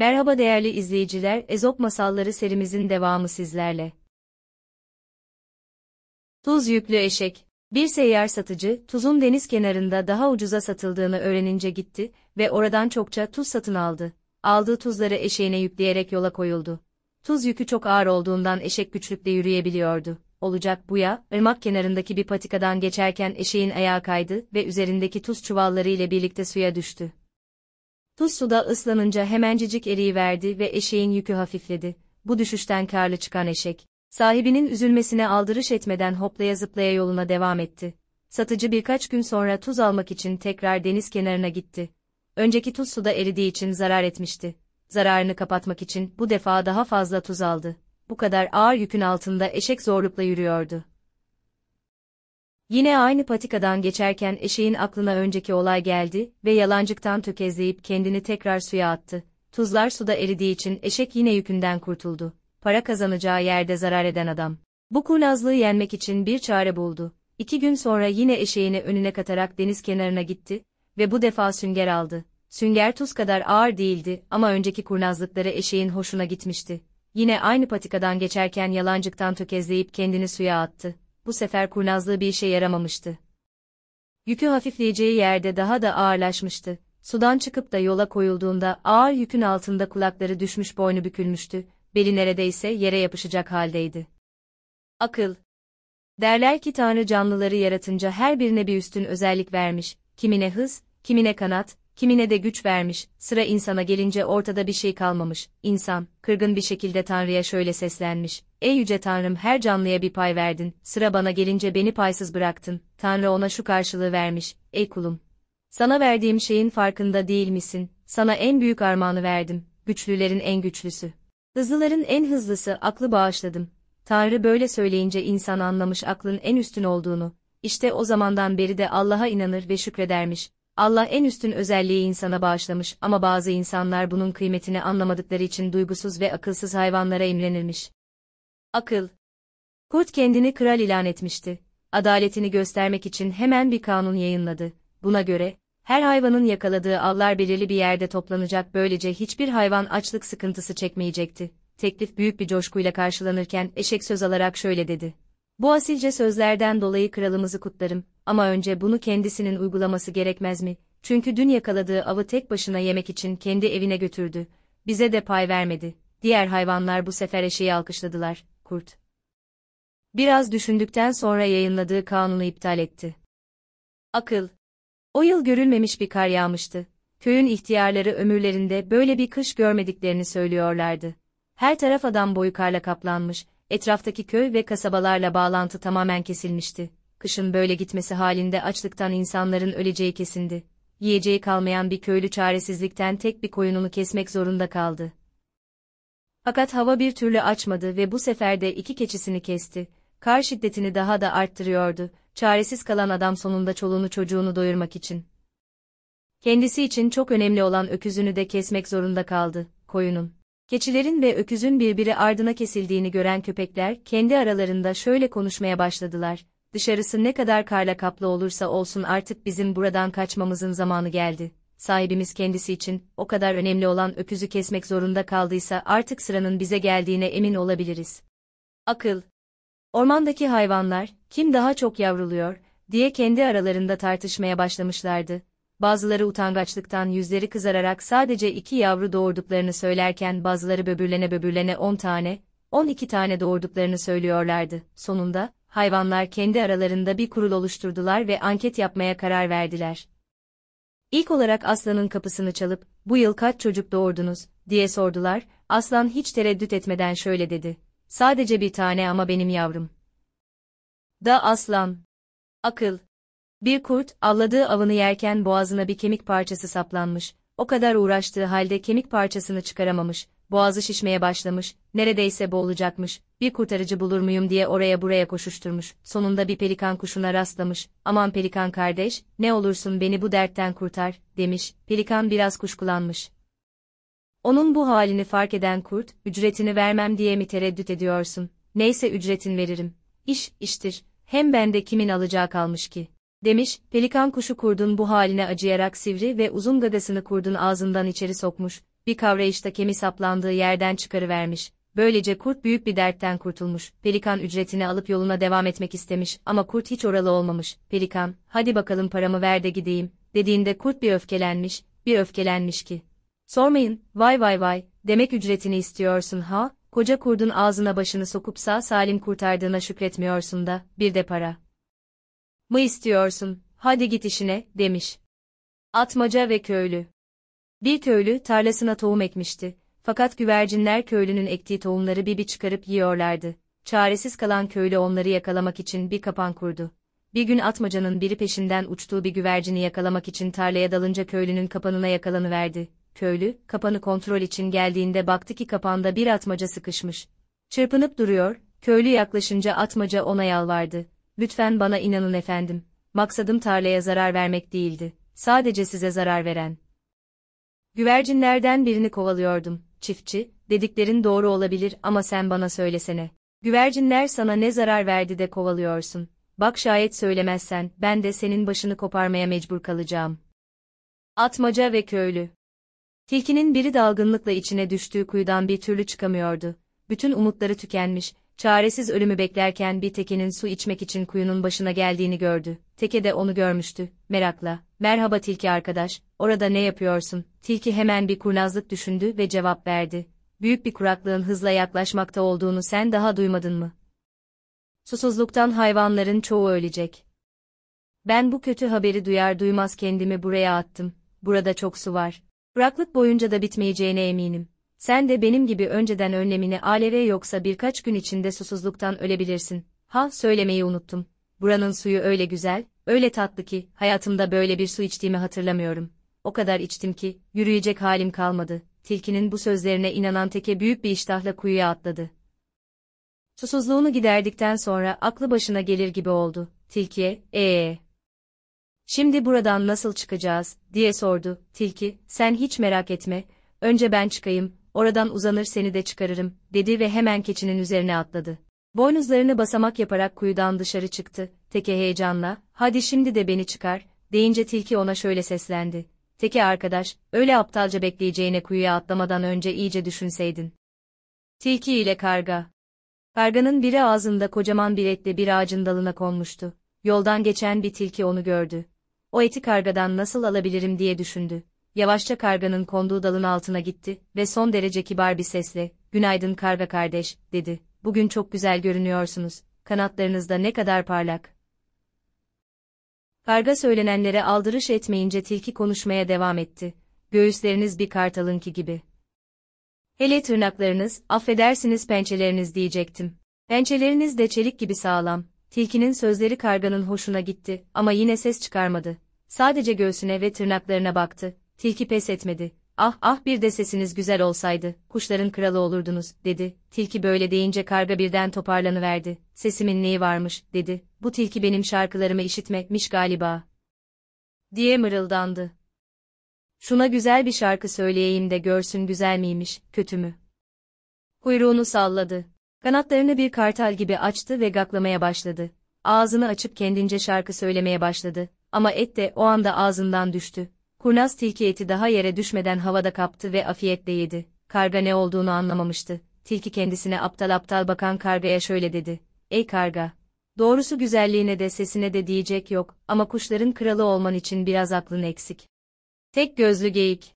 Merhaba değerli izleyiciler, Ezop Masalları serimizin devamı sizlerle. Tuz yüklü eşek. Bir seyyar satıcı, tuzun deniz kenarında daha ucuza satıldığını öğrenince gitti ve oradan çokça tuz satın aldı. Aldığı tuzları eşeğine yükleyerek yola koyuldu. Tuz yükü çok ağır olduğundan eşek güçlükle yürüyebiliyordu. Olacak bu ya, ırmak kenarındaki bir patikadan geçerken eşeğin ayağı kaydı ve üzerindeki tuz çuvalları ile birlikte suya düştü. Tuz suda ıslanınca hemencecik verdi ve eşeğin yükü hafifledi. Bu düşüşten karlı çıkan eşek, sahibinin üzülmesine aldırış etmeden hoplaya zıplaya yoluna devam etti. Satıcı birkaç gün sonra tuz almak için tekrar deniz kenarına gitti. Önceki tuz suda eridiği için zarar etmişti. Zararını kapatmak için bu defa daha fazla tuz aldı. Bu kadar ağır yükün altında eşek zorlukla yürüyordu. Yine aynı patikadan geçerken eşeğin aklına önceki olay geldi ve yalancıktan tökezleyip kendini tekrar suya attı. Tuzlar suda eridiği için eşek yine yükünden kurtuldu. Para kazanacağı yerde zarar eden adam. Bu kurnazlığı yenmek için bir çare buldu. İki gün sonra yine eşeğini önüne katarak deniz kenarına gitti ve bu defa sünger aldı. Sünger tuz kadar ağır değildi ama önceki kurnazlıkları eşeğin hoşuna gitmişti. Yine aynı patikadan geçerken yalancıktan tökezleyip kendini suya attı bu sefer kurnazlığı bir işe yaramamıştı. Yükü hafifleyeceği yerde daha da ağırlaşmıştı. Sudan çıkıp da yola koyulduğunda ağır yükün altında kulakları düşmüş boynu bükülmüştü, beli neredeyse yere yapışacak haldeydi. Akıl Derler ki Tanrı canlıları yaratınca her birine bir üstün özellik vermiş, kimine hız, kimine kanat, kimine de güç vermiş, sıra insana gelince ortada bir şey kalmamış, insan, kırgın bir şekilde Tanrı'ya şöyle seslenmiş, Ey yüce Tanrım her canlıya bir pay verdin, sıra bana gelince beni paysız bıraktın, Tanrı ona şu karşılığı vermiş, ey kulum. Sana verdiğim şeyin farkında değil misin, sana en büyük armağanı verdim, güçlülerin en güçlüsü. Hızlıların en hızlısı aklı bağışladım. Tanrı böyle söyleyince insan anlamış aklın en üstün olduğunu, işte o zamandan beri de Allah'a inanır ve şükredermiş. Allah en üstün özelliği insana bağışlamış ama bazı insanlar bunun kıymetini anlamadıkları için duygusuz ve akılsız hayvanlara imrenilmiş. Akıl. Kurt kendini kral ilan etmişti. Adaletini göstermek için hemen bir kanun yayınladı. Buna göre, her hayvanın yakaladığı avlar belirli bir yerde toplanacak böylece hiçbir hayvan açlık sıkıntısı çekmeyecekti. Teklif büyük bir coşkuyla karşılanırken eşek söz alarak şöyle dedi. Bu asilce sözlerden dolayı kralımızı kutlarım ama önce bunu kendisinin uygulaması gerekmez mi? Çünkü dün yakaladığı avı tek başına yemek için kendi evine götürdü. Bize de pay vermedi. Diğer hayvanlar bu sefer eşeği alkışladılar. Kurt. Biraz düşündükten sonra yayınladığı kanunu iptal etti. Akıl. O yıl görülmemiş bir kar yağmıştı. Köyün ihtiyarları ömürlerinde böyle bir kış görmediklerini söylüyorlardı. Her taraf adam boyu karla kaplanmış, etraftaki köy ve kasabalarla bağlantı tamamen kesilmişti. Kışın böyle gitmesi halinde açlıktan insanların öleceği kesindi. Yiyeceği kalmayan bir köylü çaresizlikten tek bir koyununu kesmek zorunda kaldı. Fakat hava bir türlü açmadı ve bu sefer de iki keçisini kesti. Kar şiddetini daha da arttırıyordu. Çaresiz kalan adam sonunda çoluğunu çocuğunu doyurmak için. Kendisi için çok önemli olan öküzünü de kesmek zorunda kaldı, koyunun. Keçilerin ve öküzün birbiri ardına kesildiğini gören köpekler kendi aralarında şöyle konuşmaya başladılar. Dışarısı ne kadar karla kaplı olursa olsun artık bizim buradan kaçmamızın zamanı geldi sahibimiz kendisi için o kadar önemli olan öküzü kesmek zorunda kaldıysa artık sıranın bize geldiğine emin olabiliriz. Akıl Ormandaki hayvanlar, kim daha çok yavruluyor, diye kendi aralarında tartışmaya başlamışlardı. Bazıları utangaçlıktan yüzleri kızararak sadece iki yavru doğurduklarını söylerken bazıları böbürlene böbürlene on tane, on iki tane doğurduklarını söylüyorlardı. Sonunda, hayvanlar kendi aralarında bir kurul oluşturdular ve anket yapmaya karar verdiler. İlk olarak Aslan'ın kapısını çalıp, bu yıl kaç çocuk doğurdunuz, diye sordular, Aslan hiç tereddüt etmeden şöyle dedi. Sadece bir tane ama benim yavrum. Da Aslan. Akıl. Bir kurt, avladığı avını yerken boğazına bir kemik parçası saplanmış, o kadar uğraştığı halde kemik parçasını çıkaramamış, boğazı şişmeye başlamış, neredeyse boğulacakmış, bir kurtarıcı bulur muyum diye oraya buraya koşuşturmuş, sonunda bir pelikan kuşuna rastlamış, aman pelikan kardeş, ne olursun beni bu dertten kurtar, demiş, pelikan biraz kuşkulanmış. Onun bu halini fark eden kurt, ücretini vermem diye mi tereddüt ediyorsun, neyse ücretin veririm, iş, iştir, hem bende kimin alacağı kalmış ki demiş, pelikan kuşu kurdun bu haline acıyarak sivri ve uzun gadasını kurdun ağzından içeri sokmuş, bir kavrayışta kemi saplandığı yerden çıkarıvermiş, böylece kurt büyük bir dertten kurtulmuş, pelikan ücretini alıp yoluna devam etmek istemiş ama kurt hiç oralı olmamış, pelikan, hadi bakalım paramı ver de gideyim, dediğinde kurt bir öfkelenmiş, bir öfkelenmiş ki. Sormayın, vay vay vay, demek ücretini istiyorsun ha, koca kurdun ağzına başını sokup sağ salim kurtardığına şükretmiyorsun da, bir de para. Mı istiyorsun, hadi git işine, demiş. Atmaca ve köylü. Bir köylü tarlasına tohum ekmişti. Fakat güvercinler köylünün ektiği tohumları bir bir çıkarıp yiyorlardı. Çaresiz kalan köylü onları yakalamak için bir kapan kurdu. Bir gün atmacanın biri peşinden uçtuğu bir güvercini yakalamak için tarlaya dalınca köylünün kapanına yakalanıverdi. Köylü, kapanı kontrol için geldiğinde baktı ki kapanda bir atmaca sıkışmış. Çırpınıp duruyor, köylü yaklaşınca atmaca ona yalvardı. Lütfen bana inanın efendim. Maksadım tarlaya zarar vermek değildi. Sadece size zarar veren. Güvercinlerden birini kovalıyordum, çiftçi, dediklerin doğru olabilir ama sen bana söylesene. Güvercinler sana ne zarar verdi de kovalıyorsun. Bak şayet söylemezsen, ben de senin başını koparmaya mecbur kalacağım. Atmaca ve köylü. Tilkinin biri dalgınlıkla içine düştüğü kuyudan bir türlü çıkamıyordu. Bütün umutları tükenmiş, çaresiz ölümü beklerken bir tekenin su içmek için kuyunun başına geldiğini gördü. Teke de onu görmüştü, merakla, Merhaba tilki arkadaş, orada ne yapıyorsun? Tilki hemen bir kurnazlık düşündü ve cevap verdi. Büyük bir kuraklığın hızla yaklaşmakta olduğunu sen daha duymadın mı? Susuzluktan hayvanların çoğu ölecek. Ben bu kötü haberi duyar duymaz kendimi buraya attım. Burada çok su var. Kuraklık boyunca da bitmeyeceğine eminim. Sen de benim gibi önceden önlemini aleve yoksa birkaç gün içinde susuzluktan ölebilirsin. Ha söylemeyi unuttum. Buranın suyu öyle güzel, Öyle tatlı ki, hayatımda böyle bir su içtiğimi hatırlamıyorum. O kadar içtim ki, yürüyecek halim kalmadı. Tilkinin bu sözlerine inanan teke büyük bir iştahla kuyuya atladı. Susuzluğunu giderdikten sonra aklı başına gelir gibi oldu. Tilkiye, ee. Şimdi buradan nasıl çıkacağız, diye sordu. Tilki, sen hiç merak etme, önce ben çıkayım, oradan uzanır seni de çıkarırım, dedi ve hemen keçinin üzerine atladı. Boynuzlarını basamak yaparak kuyudan dışarı çıktı. Teke heyecanla, hadi şimdi de beni çıkar, deyince tilki ona şöyle seslendi. Teke arkadaş, öyle aptalca bekleyeceğine kuyuya atlamadan önce iyice düşünseydin. Tilki ile karga. Karganın biri ağzında kocaman bir etle bir ağacın dalına konmuştu. Yoldan geçen bir tilki onu gördü. O eti kargadan nasıl alabilirim diye düşündü. Yavaşça karganın konduğu dalın altına gitti ve son derece kibar bir sesle, günaydın karga kardeş, dedi bugün çok güzel görünüyorsunuz, kanatlarınızda ne kadar parlak. Karga söylenenlere aldırış etmeyince tilki konuşmaya devam etti. Göğüsleriniz bir kartalınki gibi. Hele tırnaklarınız, affedersiniz pençeleriniz diyecektim. Pençeleriniz de çelik gibi sağlam. Tilkinin sözleri karganın hoşuna gitti ama yine ses çıkarmadı. Sadece göğsüne ve tırnaklarına baktı. Tilki pes etmedi. Ah ah bir de sesiniz güzel olsaydı, kuşların kralı olurdunuz, dedi. Tilki böyle deyince karga birden toparlanıverdi. Sesimin neyi varmış, dedi. Bu tilki benim şarkılarımı işitmekmiş galiba. Diye mırıldandı. Şuna güzel bir şarkı söyleyeyim de görsün güzel miymiş, kötü mü? Kuyruğunu salladı. Kanatlarını bir kartal gibi açtı ve gaklamaya başladı. Ağzını açıp kendince şarkı söylemeye başladı. Ama et de o anda ağzından düştü. Kurnaz tilki eti daha yere düşmeden havada kaptı ve afiyetle yedi. Karga ne olduğunu anlamamıştı. Tilki kendisine aptal aptal bakan kargaya şöyle dedi. Ey karga! Doğrusu güzelliğine de sesine de diyecek yok ama kuşların kralı olman için biraz aklın eksik. Tek gözlü geyik.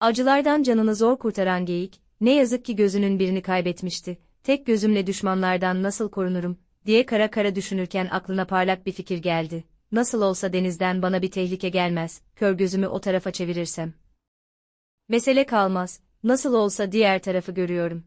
Acılardan canını zor kurtaran geyik, ne yazık ki gözünün birini kaybetmişti. Tek gözümle düşmanlardan nasıl korunurum diye kara kara düşünürken aklına parlak bir fikir geldi nasıl olsa denizden bana bir tehlike gelmez, kör gözümü o tarafa çevirirsem. Mesele kalmaz, nasıl olsa diğer tarafı görüyorum.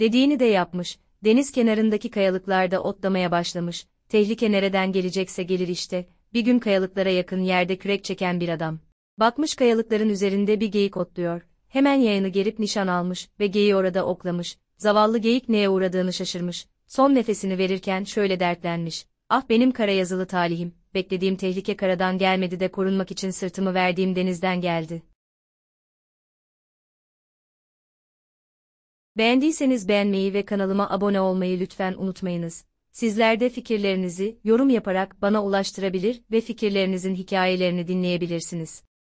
Dediğini de yapmış, deniz kenarındaki kayalıklarda otlamaya başlamış, tehlike nereden gelecekse gelir işte, bir gün kayalıklara yakın yerde kürek çeken bir adam. Bakmış kayalıkların üzerinde bir geyik otluyor, hemen yayını gerip nişan almış ve geyiği orada oklamış, zavallı geyik neye uğradığını şaşırmış, son nefesini verirken şöyle dertlenmiş, Ah benim kara yazılı talihim, beklediğim tehlike karadan gelmedi de korunmak için sırtımı verdiğim denizden geldi. Beğendiyseniz beğenmeyi ve kanalıma abone olmayı lütfen unutmayınız. Sizler de fikirlerinizi yorum yaparak bana ulaştırabilir ve fikirlerinizin hikayelerini dinleyebilirsiniz.